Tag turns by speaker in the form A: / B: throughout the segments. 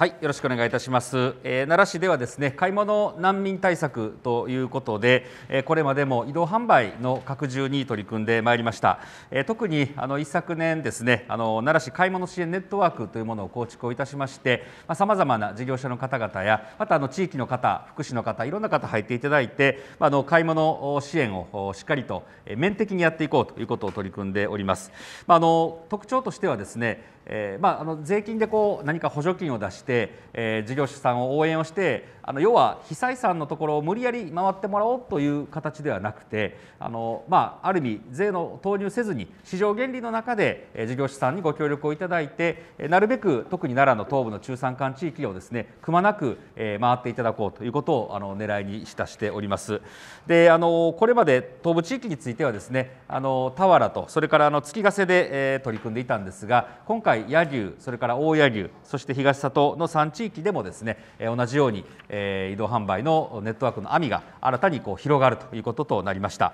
A: はいよろしくお願いいたします、えー、奈良市ではですね買い物難民対策ということで、えー、これまでも移動販売の拡充に取り組んでまいりました、えー、特にあの一昨年ですねあの奈良市買い物支援ネットワークというものを構築をいたしましてさまざ、まな事業者の方々やまたあの地域の方福祉の方いろんな方入っていただいて、まあ、あの買い物支援をしっかりと面的にやっていこうということを取り組んでおります、まあ、あの特徴としてはですね、えー、まあ、あの税金でこう何か補助金を出してて、え事業者さんを応援をしてあの要は被災さのところを無理やり回ってもらおうという形ではなくてあの、まあ、ある意味税の投入せずに市場原理の中で事業者さんにご協力をいただいてなるべく特に奈良の東部の中山間地域をですねくまなく回っていただこうということをあの狙いにしたしております。であのこれまで東部地域についてはですねあの田原とそれからあの月ヶ瀬で、え取り組んでいたんですが今回柳生それから大柳生そして東里の3地域でもですね同じように、ええ移動販売のネットワークの網が新たにこう広がるということとなりました。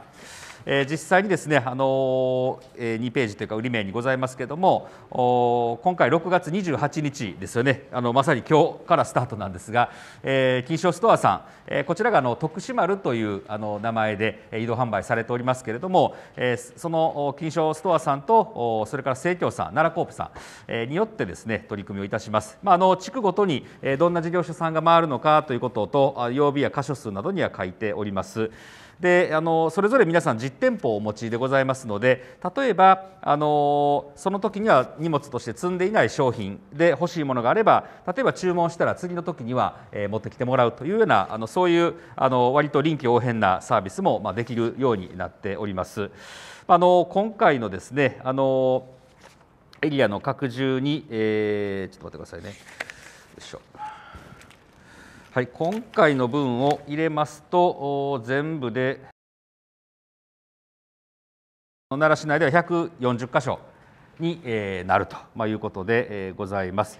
A: え実際にですね、あのえ2ページというか売り名にございますけれども今回6月28日ですよねあのまさに今日からスタートなんですが、え金賞ストアさん、えこちらがあの徳島丸というあの名前で移動販売されておりますけれども、えその金賞ストアさんとそれから生京さん奈良コープさん、えによってですね取り組みをいたします。まあ、あの地区ごとに、えどんな事業所さんが回るのかということと曜日や箇所数などには書いております。であのそれぞれ皆さん実店舗をお持ちでございますので例えばあのその時には荷物として積んでいない商品で欲しいものがあれば例えば注文したら次の時には、えー、持ってきてもらうというようなあのそういうあの割と臨機応変なサービスも、まあ、できるようになっております。あの今回のですねあのエリアの拡充に、えー、ちょっと待ってくださいね。よいしょはい、今回の分を入れますと全部で奈良市内では140箇所に、えなると、まあ、いうことで、えございます。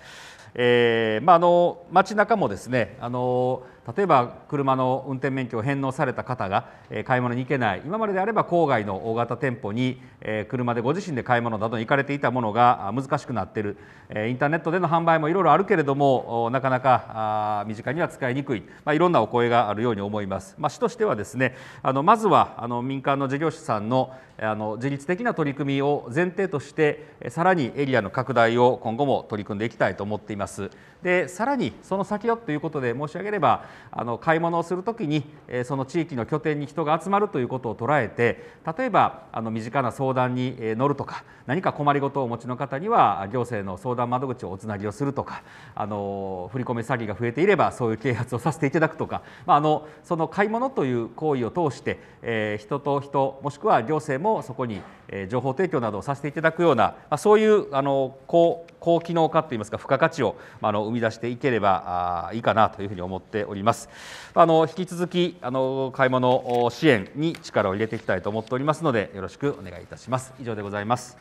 A: えーまあ、あの街中もですねあの例えば車の運転免許を返納された方が買い物に行けない今までであれば郊外の大型店舗に車でご自身で買い物などに行かれていたものが難しくなっているインターネットでの販売もいろいろあるけれどもなかなか身近には使いにくい、まあ、いろんなお声があるように思います。まあ、市としてはですねあのまずはあの民間の事業者さんのあの自律的な取り組みを前提としてさらにエリアの拡大を今後も取り組んでいきたいと思っています。でさらにその先をということで申し上げればあの買い物をするときにその地域の拠点に人が集まるということを捉えて例えばあの身近な相談に乗るとか何か困りごとをお持ちの方には行政の相談窓口をおつなぎをするとかあの振込詐欺が増えていればそういう啓発をさせていただくとか、まあ、あのその買い物という行為を通して、えー、人と人もしくは行政もそこに情報提供などをさせていただくようなそういうあの高高機能化といいますか付加価値をあの生み出していければいいかなというふうに思っておりますあの引き続きあの買い物支援に力を入れていきたいと思っておりますのでよろしくお願いいたします以上でございます